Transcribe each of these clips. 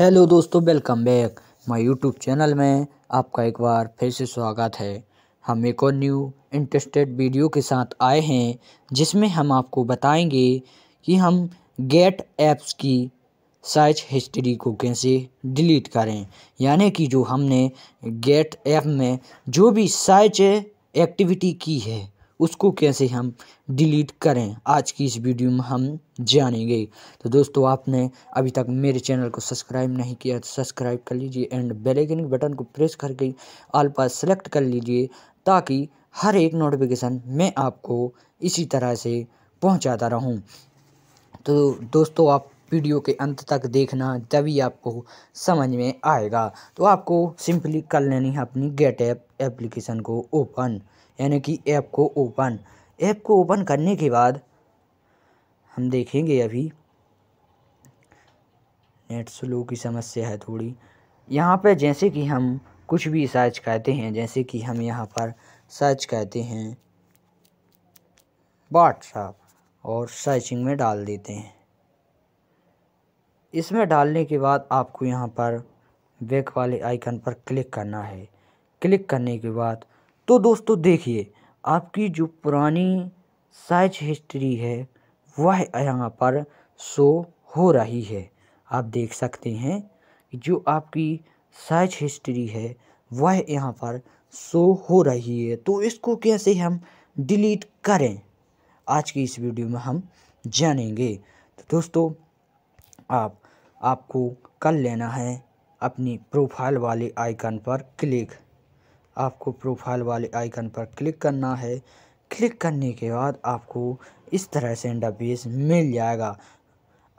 hello दोस्तों welcome back my YouTube channel में आपका एक बार फिर से स्वागत है हम एक और न्यू इंटरेस्टेड वीडियो के साथ आए हैं जिसमें हम आपको बताएंगे कि हम गेट ऐप्स की साइज हिस्ट्री को कैसे डिलीट करें यानी कि जो हमने गेट ऐप में जो भी साइज एक्टिविटी की है उसको कैसे हम डिलीट करें आज की इस वीडियो में हम जानेंगे तो दोस्तों आपने अभी तक मेरे चैनल को सब्सक्राइब नहीं किया तो सब्सक्राइब कर लीजिए एंड बेल आइकन बटन को प्रेस करके आल पास सेलेक्ट कर लीजिए ताकि हर एक नोटिफिकेशन मैं आपको इसी तरह से पहुंचाता रहूं तो दोस्तों आप वीडियो के अंत तक देखना तभी आपको समझ में आएगा तो आपको सिंपली कर लेनी है अपनी गेट ऐप एप्लीकेशन को ओपन यानी कि ऐप को ओपन ऐप को ओपन करने के बाद हम देखेंगे अभी नेट स्लो की समस्या है थोड़ी यहाँ पर जैसे कि हम कुछ भी सर्च करते हैं जैसे कि हम यहाँ पर सर्च करते हैं व्हाट्सअप और सर्चिंग में डाल देते हैं इसमें डालने के बाद आपको यहाँ पर बैक वाले आइकन पर क्लिक करना है क्लिक करने के बाद तो दोस्तों देखिए आपकी जो पुरानी साइज हिस्ट्री है वह यहाँ पर शो हो रही है आप देख सकते हैं जो आपकी साइज हिस्ट्री है वह यहाँ पर शो हो रही है तो इसको कैसे हम डिलीट करें आज की इस वीडियो में हम जानेंगे तो दोस्तों आप आपको कर लेना है अपनी प्रोफाइल वाले आइकन पर क्लिक आपको प्रोफाइल वाले आइकन पर क्लिक करना है क्लिक करने के बाद आपको इस तरह से इंटरफेस मिल जाएगा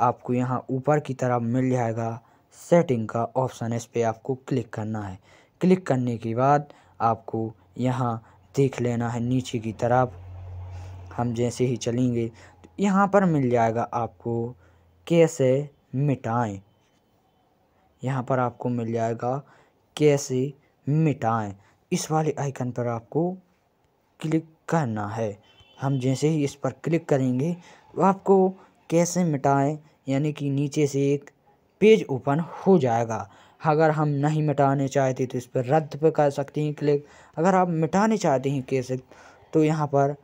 आपको यहाँ ऊपर की तरफ मिल जाएगा सेटिंग का ऑप्शन इस पर आपको क्लिक करना है क्लिक करने के बाद आपको यहाँ देख लेना है नीचे की तरफ हम जैसे ही चलेंगे तो यहाँ पर मिल जाएगा आपको कैसे मिटाएं यहाँ पर आपको मिल जाएगा कैसे मिटाएं इस वाले आइकन पर आपको क्लिक करना है हम जैसे ही इस पर क्लिक करेंगे तो आपको कैसे मिटाएं यानी कि नीचे से एक पेज ओपन हो जाएगा अगर हम नहीं मिटाने चाहते तो इस पर रद्द पर कर सकते हैं क्लिक अगर आप मिटाने चाहते हैं कैसे तो यहाँ पर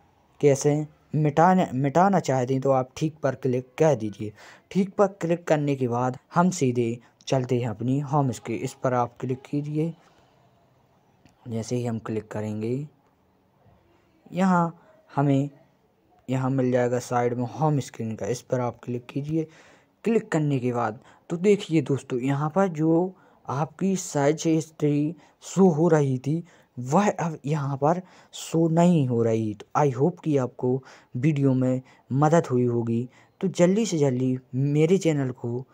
कैसे मिटाने मिटाना चाहते हैं तो आप ठीक पर क्लिक कह दीजिए ठीक पर क्लिक करने के बाद हम सीधे चलते हैं अपनी होम स्क्रीन इस पर आप क्लिक कीजिए जैसे ही हम क्लिक करेंगे यहाँ हमें यहाँ मिल जाएगा साइड में होम स्क्रीन का इस पर आप क्लिक कीजिए क्लिक करने के बाद तो देखिए दोस्तों यहाँ पर जो आपकी साइज हिस्ट्री शो हो रही थी वह अब यहाँ पर शो नहीं हो रही तो आई होप कि आपको वीडियो में मदद हुई होगी तो जल्दी से जल्दी मेरे चैनल को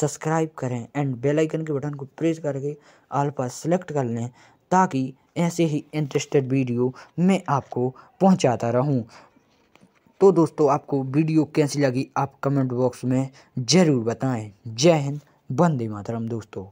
सब्सक्राइब करें एंड बेल आइकन के बटन को प्रेस करके आल पास सेलेक्ट कर लें ताकि ऐसे ही इंटरेस्टेड वीडियो मैं आपको पहुंचाता रहूं तो दोस्तों आपको वीडियो कैसी लगी आप कमेंट बॉक्स में ज़रूर बताएं जय हिंद वंदे मातरम दोस्तों